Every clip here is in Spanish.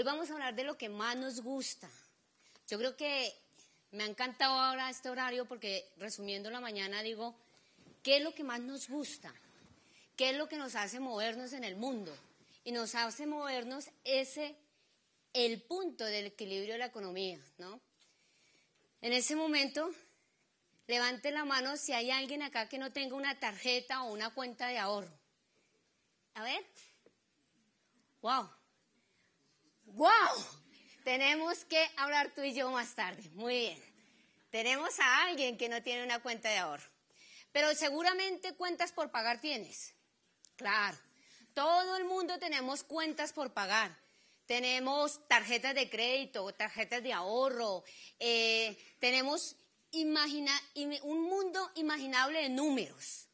Hoy vamos a hablar de lo que más nos gusta. Yo creo que me ha encantado ahora este horario porque resumiendo la mañana digo, ¿qué es lo que más nos gusta? ¿Qué es lo que nos hace movernos en el mundo? Y nos hace movernos ese, el punto del equilibrio de la economía, ¿no? En ese momento, levante la mano si hay alguien acá que no tenga una tarjeta o una cuenta de ahorro. A ver. Wow. ¡Wow! Tenemos que hablar tú y yo más tarde. Muy bien. Tenemos a alguien que no tiene una cuenta de ahorro. Pero seguramente cuentas por pagar tienes. Claro. Todo el mundo tenemos cuentas por pagar. Tenemos tarjetas de crédito, tarjetas de ahorro. Eh, tenemos imagina, un mundo imaginable de números.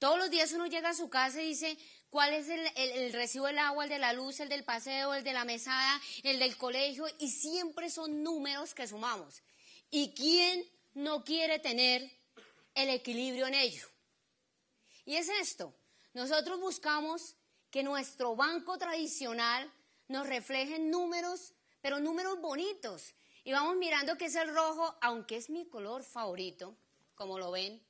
Todos los días uno llega a su casa y dice, cuál es el, recibo del agua, el de la luz, el del paseo, el de la mesada, el del colegio, y siempre son números que sumamos. ¿Y quién no quiere tener el equilibrio en ello? Y es esto, nosotros buscamos que nuestro banco tradicional nos refleje números, pero números bonitos. Y vamos mirando que es el rojo, aunque es mi color favorito, como lo ven,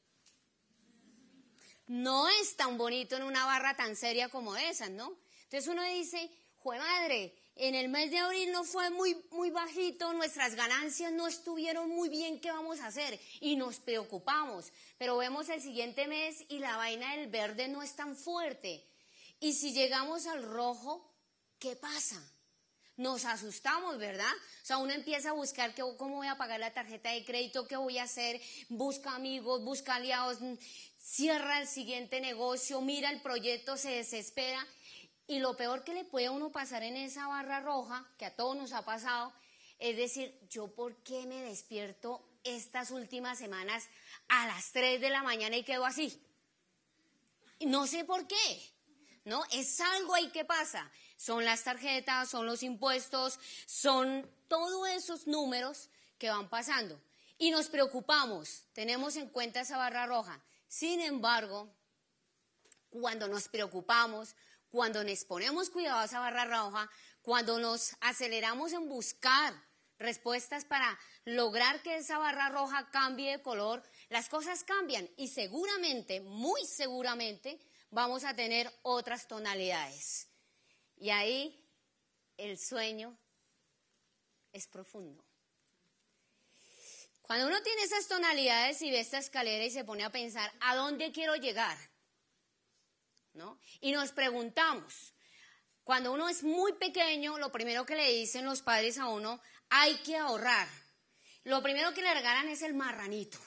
no es tan bonito en una barra tan seria como esa, ¿no? Entonces uno dice, jue madre, en el mes de abril no fue muy, muy bajito, nuestras ganancias no estuvieron muy bien, ¿qué vamos a hacer? Y nos preocupamos, pero vemos el siguiente mes y la vaina del verde no es tan fuerte. Y si llegamos al rojo, ¿qué pasa? Nos asustamos, ¿verdad? O sea, uno empieza a buscar oh, cómo voy a pagar la tarjeta de crédito, qué voy a hacer, busca amigos, busca aliados, cierra el siguiente negocio, mira el proyecto, se desespera. Y lo peor que le puede a uno pasar en esa barra roja, que a todos nos ha pasado, es decir, yo por qué me despierto estas últimas semanas a las 3 de la mañana y quedo así. No sé por qué. ¿No? Es algo ahí que pasa. Son las tarjetas, son los impuestos, son todos esos números que van pasando. Y nos preocupamos, tenemos en cuenta esa barra roja. Sin embargo, cuando nos preocupamos, cuando nos ponemos cuidado a esa barra roja, cuando nos aceleramos en buscar respuestas para lograr que esa barra roja cambie de color, las cosas cambian y seguramente, muy seguramente, vamos a tener otras tonalidades. Y ahí el sueño es profundo. Cuando uno tiene esas tonalidades y ve esta escalera y se pone a pensar, ¿a dónde quiero llegar? ¿No? Y nos preguntamos, cuando uno es muy pequeño, lo primero que le dicen los padres a uno, hay que ahorrar. Lo primero que le regalan es el marranito.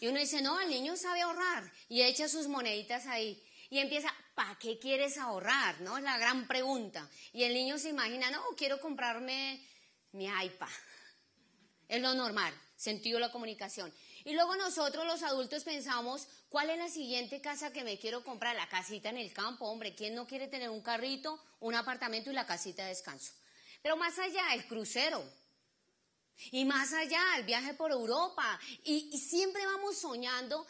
Y uno dice, no, el niño sabe ahorrar. Y echa sus moneditas ahí. Y empieza, ¿para qué quieres ahorrar? ¿No? Es la gran pregunta. Y el niño se imagina, no, quiero comprarme mi iPad es lo normal, sentido de la comunicación. Y luego nosotros los adultos pensamos, ¿cuál es la siguiente casa que me quiero comprar? La casita en el campo, hombre, ¿quién no quiere tener un carrito, un apartamento y la casita de descanso? Pero más allá, el crucero. Y más allá, el viaje por Europa. Y, y siempre vamos soñando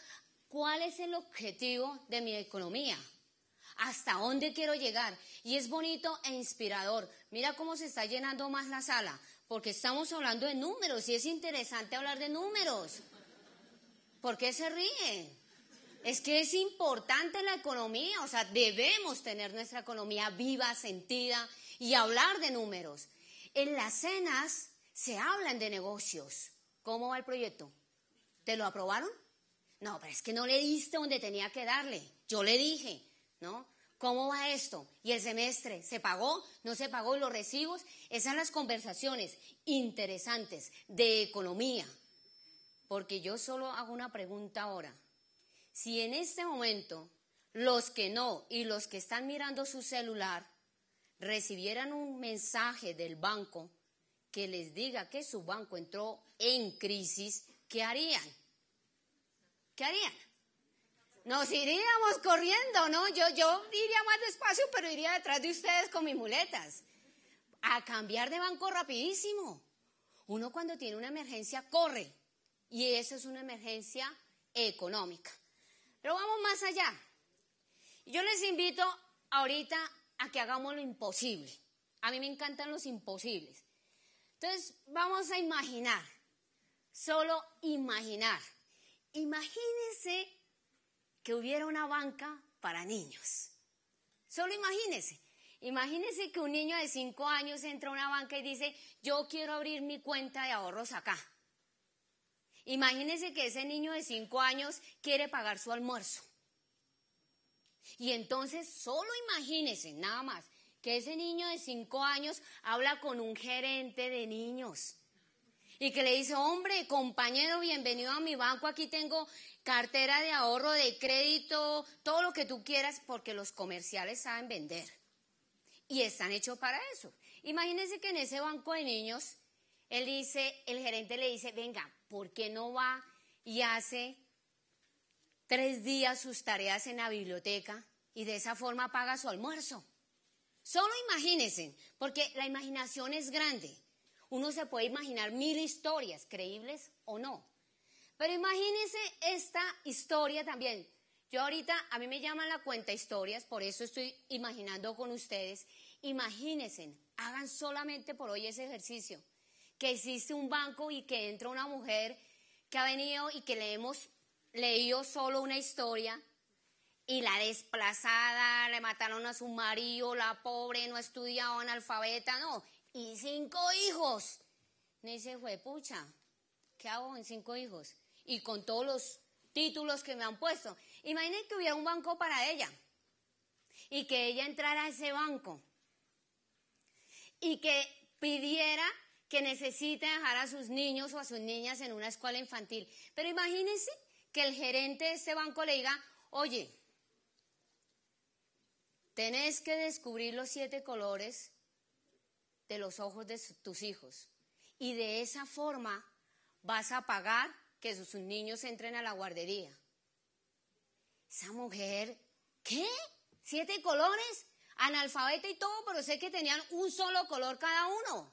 cuál es el objetivo de mi economía hasta dónde quiero llegar. Y es bonito e inspirador. Mira cómo se está llenando más la sala, porque estamos hablando de números y es interesante hablar de números. ¿Por qué se ríe? Es que es importante la economía, o sea, debemos tener nuestra economía viva, sentida y hablar de números. En las cenas se hablan de negocios. ¿Cómo va el proyecto? ¿Te lo aprobaron? No, pero es que no le diste donde tenía que darle. Yo le dije, ¿no? ¿Cómo va esto? ¿Y el semestre? ¿Se pagó? ¿No se pagó? ¿Los recibos? Esas son las conversaciones interesantes de economía. Porque yo solo hago una pregunta ahora. Si en este momento los que no y los que están mirando su celular recibieran un mensaje del banco que les diga que su banco entró en crisis, ¿qué harían? ¿Qué harían? Nos iríamos corriendo, ¿no? Yo, yo iría más despacio, pero iría detrás de ustedes con mis muletas. A cambiar de banco rapidísimo. Uno cuando tiene una emergencia corre. Y eso es una emergencia económica. Pero vamos más allá. Yo les invito ahorita a que hagamos lo imposible. A mí me encantan los imposibles. Entonces, vamos a imaginar. Solo imaginar. Imagínense que hubiera una banca para niños. Solo imagínese, imagínese que un niño de cinco años entra a una banca y dice, yo quiero abrir mi cuenta de ahorros acá. imagínese que ese niño de cinco años quiere pagar su almuerzo. Y entonces solo imagínese nada más, que ese niño de cinco años habla con un gerente de niños y que le dice, hombre, compañero, bienvenido a mi banco, aquí tengo cartera de ahorro, de crédito, todo lo que tú quieras, porque los comerciales saben vender. Y están hechos para eso. Imagínense que en ese banco de niños, él dice, el gerente le dice, venga, ¿por qué no va y hace tres días sus tareas en la biblioteca y de esa forma paga su almuerzo? Solo imagínense, porque la imaginación es grande. Uno se puede imaginar mil historias, creíbles o no. Pero imagínense esta historia también. Yo ahorita, a mí me llaman la cuenta historias, por eso estoy imaginando con ustedes. Imagínense, hagan solamente por hoy ese ejercicio, que existe un banco y que entra una mujer que ha venido y que le hemos leído solo una historia y la desplazada, le mataron a su marido, la pobre, no estudiado, analfabeta, no, y cinco hijos. Me dice, fue pucha, ¿qué hago con cinco hijos? Y con todos los títulos que me han puesto. Imaginen que hubiera un banco para ella y que ella entrara a ese banco y que pidiera que necesite dejar a sus niños o a sus niñas en una escuela infantil. Pero imagínense que el gerente de ese banco le diga, oye, tenés que descubrir los siete colores de los ojos de tus hijos. Y de esa forma vas a pagar que sus niños entren a la guardería. Esa mujer, ¿qué? ¿Siete colores? Analfabeta y todo, pero sé que tenían un solo color cada uno.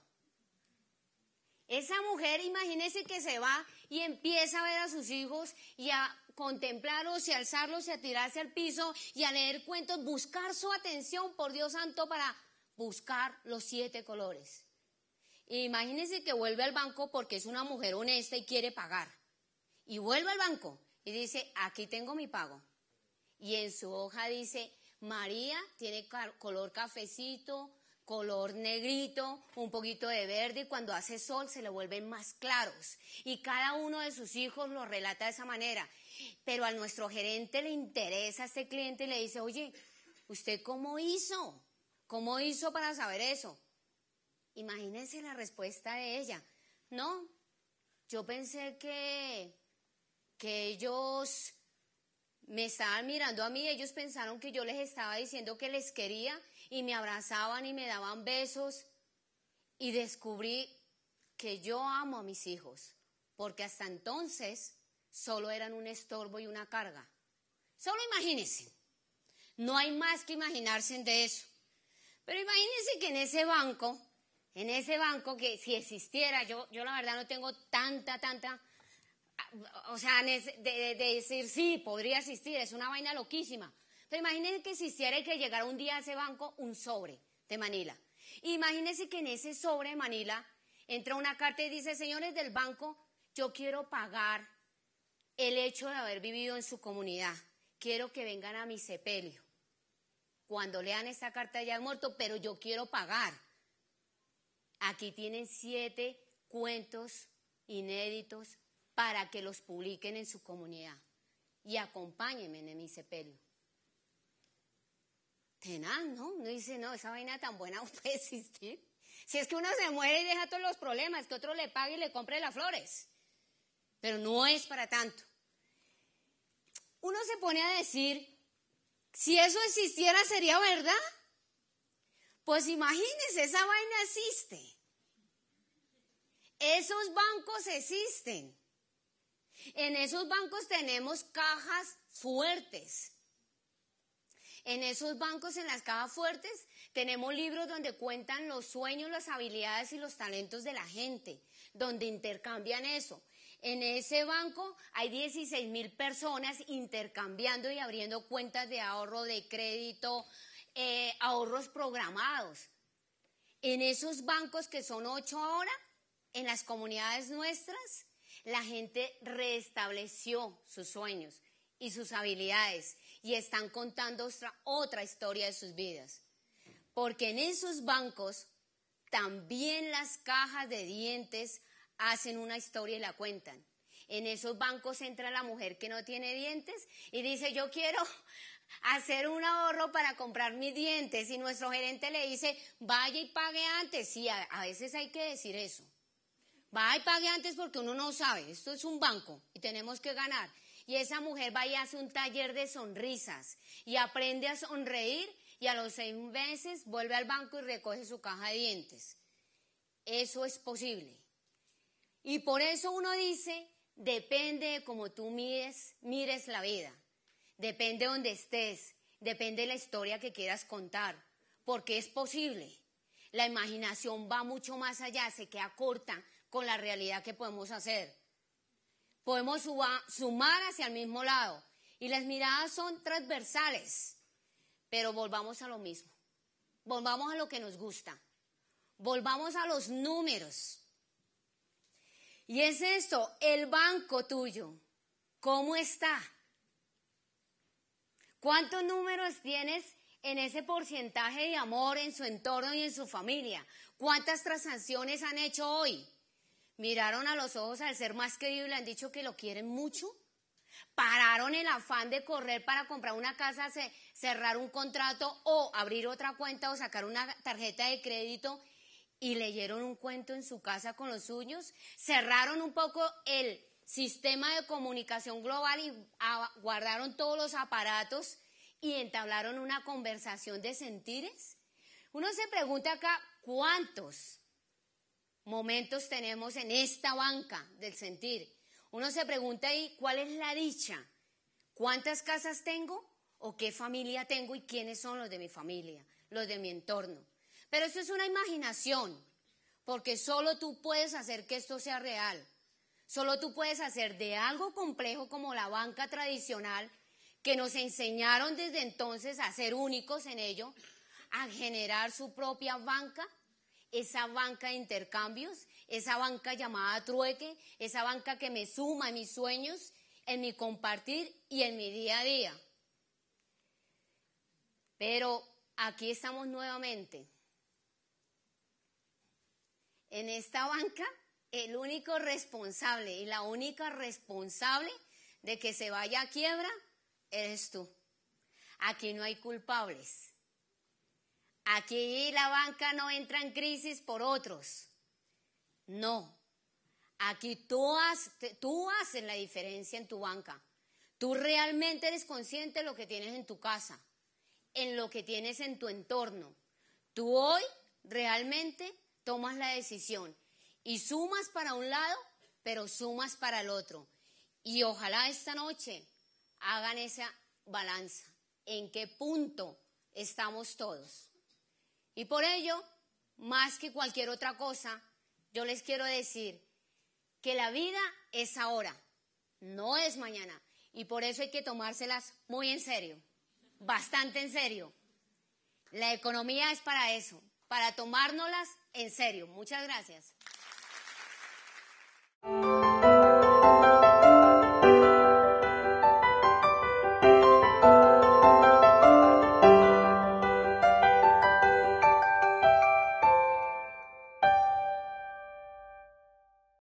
Esa mujer, imagínese que se va y empieza a ver a sus hijos y a contemplarlos y alzarlos y a tirarse al piso y a leer cuentos, buscar su atención por Dios santo para buscar los siete colores. Imagínense que vuelve al banco porque es una mujer honesta y quiere pagar. Y vuelve al banco y dice, aquí tengo mi pago. Y en su hoja dice, María tiene color cafecito, color negrito, un poquito de verde y cuando hace sol se le vuelven más claros. Y cada uno de sus hijos lo relata de esa manera. Pero a nuestro gerente le interesa a este cliente y le dice, oye, ¿usted cómo hizo? ¿Cómo hizo para saber eso? Imagínense la respuesta de ella. No, yo pensé que, que ellos me estaban mirando a mí, ellos pensaron que yo les estaba diciendo que les quería y me abrazaban y me daban besos y descubrí que yo amo a mis hijos, porque hasta entonces solo eran un estorbo y una carga. Solo imagínense, no hay más que imaginarse de eso. Pero imagínense que en ese banco, en ese banco que si existiera, yo, yo la verdad no tengo tanta, tanta, o sea, de, decir sí, podría existir, es una vaina loquísima. Pero imagínense que existiera y que llegara un día a ese banco un sobre de Manila. Imagínense que en ese sobre de Manila entra una carta y dice, señores del banco, yo quiero pagar el hecho de haber vivido en su comunidad. Quiero que vengan a mi sepelio. Cuando lean esta carta ya es muerto, pero yo quiero pagar. Aquí tienen siete cuentos inéditos para que los publiquen en su comunidad. Y acompáñenme en mi sepelio. Tenaz, ¿no? No dice, no, esa vaina tan buena puede existir. Si es que uno se muere y deja todos los problemas, que otro le pague y le compre las flores. Pero no es para tanto. Uno se pone a decir, si eso existiera, sería verdad. Pues imagínense, esa vaina existe. Esos bancos existen. En esos bancos tenemos cajas fuertes. En esos bancos, en las cajas fuertes, tenemos libros donde cuentan los sueños, las habilidades y los talentos de la gente, donde intercambian eso. En ese banco hay 16 mil personas intercambiando y abriendo cuentas de ahorro, de crédito, eh, ahorros programados. En esos bancos que son ocho ahora, en las comunidades nuestras, la gente restableció sus sueños y sus habilidades y están contando otra historia de sus vidas. Porque en esos bancos también las cajas de dientes hacen una historia y la cuentan. En esos bancos entra la mujer que no tiene dientes y dice, yo quiero hacer un ahorro para comprar mis dientes. Y nuestro gerente le dice, vaya y pague antes. Sí, a, veces hay que decir eso. Vaya y pague antes porque uno no sabe. Esto es un banco y tenemos que ganar. Y esa mujer va y hace un taller de sonrisas y aprende a sonreír y a los seis meses vuelve al banco y recoge su caja de dientes. Eso es posible. Y por eso uno dice, depende de cómo tú mires, mires la vida, depende donde estés, depende de la historia que quieras contar, porque es posible. La imaginación va mucho más allá, se queda corta con la realidad que podemos hacer. Podemos sumar hacia el mismo lado y las miradas son transversales, pero volvamos a lo mismo, volvamos a lo que nos gusta, volvamos a los números. Y es esto, el banco tuyo, ¿cómo está? ¿Cuántos números tienes en ese porcentaje de amor en su entorno y en su familia? ¿Cuántas transacciones han hecho hoy? ¿Miraron a los ojos al ser más querido y le han dicho que lo quieren mucho? ¿Pararon el afán de correr para comprar una casa, cerrar un contrato o abrir otra cuenta o sacar una tarjeta de crédito y leyeron un cuento en su casa con los suyos, cerraron un poco el sistema de comunicación global y ah, guardaron todos los aparatos y entablaron una conversación de sentires. Uno se pregunta acá, ¿cuántos momentos tenemos en esta banca del sentir? Uno se pregunta ahí, ¿cuál es la dicha? ¿Cuántas casas tengo? ¿O qué familia tengo y quiénes son los de mi familia, los de mi entorno? Pero eso es una imaginación, porque solo tú puedes hacer que esto sea real. Solo tú puedes hacer de algo complejo como la banca tradicional, que nos enseñaron desde entonces a ser únicos en ello, a generar su propia banca, esa banca de intercambios, esa banca llamada trueque, esa banca que me suma en mis sueños, en mi compartir y en mi día a día. Pero aquí estamos nuevamente en esta banca el único responsable y la única responsable de que se vaya a quiebra eres tú. Aquí no hay culpables. Aquí la banca no entra en crisis por otros. No. Aquí tú, tú haces la diferencia en tu banca. Tú realmente eres consciente de lo que tienes en tu casa, en lo que tienes en tu entorno. Tú hoy realmente tomas la decisión y sumas para un lado, pero sumas para el otro. Y ojalá esta noche hagan esa balanza, en qué punto estamos todos. Y por ello, más que cualquier otra cosa, yo les quiero decir que la vida es ahora, no es mañana. Y por eso hay que tomárselas muy en serio, bastante en serio. La economía es para eso, para tomárnoslas en serio. Muchas gracias.